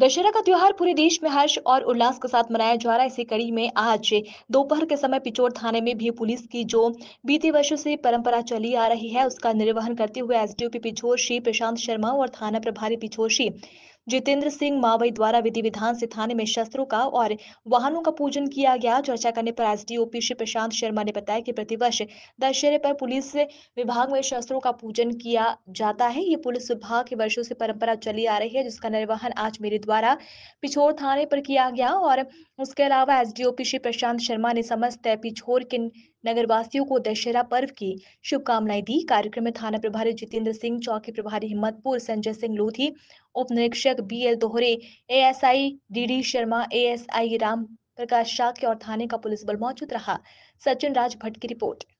दशहरा का त्योहार पूरे देश में हर्ष और उल्लास के साथ मनाया जा रहा है इसी कड़ी में आज दोपहर के समय पिचोर थाने में भी पुलिस की जो बीते वर्षों से परंपरा चली आ रही है उसका निर्वहन करते हुए एसडीओपी पिछोर श्री प्रशांत शर्मा और थाना प्रभारी पिछोर श्री जितेंद्र सिंह मावई द्वारा विधि विधान से थाने में शस्त्रों का और वाहनों का पूजन किया गया चर्चा करने पर एसडीओपी श्री प्रशांत शर्मा ने बताया कि प्रतिवर्ष दशहरे पर पुलिस विभाग में शस्त्रों का पूजन किया जाता है ये पुलिस विभाग के वर्षों से परंपरा चली आ रही है जिसका निर्वहन आज मेरे द्वारा पिछोर थाने पर किया गया और उसके अलावा एसडीओपी श्री प्रशांत शर्मा ने समस्त पिछोर के नगरवासियों को दशहरा पर्व की शुभकामनाएं दी कार्यक्रम में थाना प्रभारी जितेंद्र सिंह चौकी प्रभारी हिम्मतपुर संजय सिंह लोधी उप निरीक्षक B L Dohare ASI D D Sharma ASI Ram Prakash Shah के और थाने का पुलिस बल मौजूद रहा सचिन राज भट्ट की रिपोर्ट